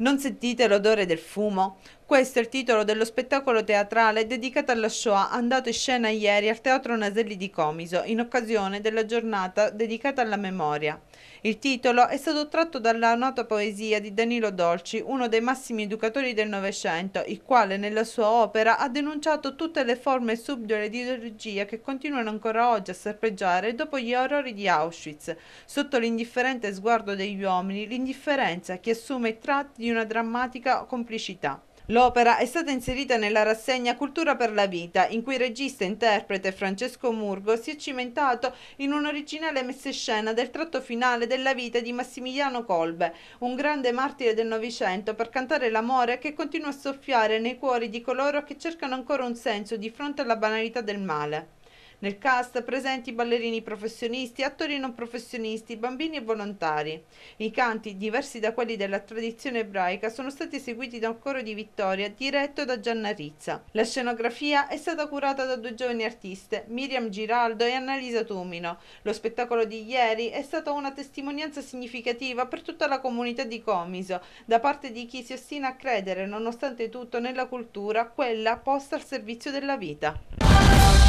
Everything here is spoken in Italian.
Non sentite l'odore del fumo? Questo è il titolo dello spettacolo teatrale dedicato alla Shoah, andato in scena ieri al Teatro Naselli di Comiso, in occasione della giornata dedicata alla memoria. Il titolo è stato tratto dalla nota poesia di Danilo Dolci, uno dei massimi educatori del Novecento, il quale nella sua opera ha denunciato tutte le forme subdole di ideologia che continuano ancora oggi a serpeggiare dopo gli orrori di Auschwitz, sotto l'indifferente sguardo degli uomini, l'indifferenza che assume i tratti di una drammatica complicità. L'opera è stata inserita nella rassegna Cultura per la Vita, in cui regista e interprete Francesco Murgo si è cimentato in un'originale messescena del tratto finale della vita di Massimiliano Colbe, un grande martire del Novecento per cantare l'amore che continua a soffiare nei cuori di coloro che cercano ancora un senso di fronte alla banalità del male. Nel cast presenti ballerini professionisti, attori non professionisti, bambini e volontari. I canti, diversi da quelli della tradizione ebraica, sono stati eseguiti da un coro di Vittoria diretto da Gianna Rizza. La scenografia è stata curata da due giovani artiste, Miriam Giraldo e Annalisa Tumino. Lo spettacolo di ieri è stato una testimonianza significativa per tutta la comunità di Comiso, da parte di chi si ostina a credere, nonostante tutto, nella cultura, quella posta al servizio della vita.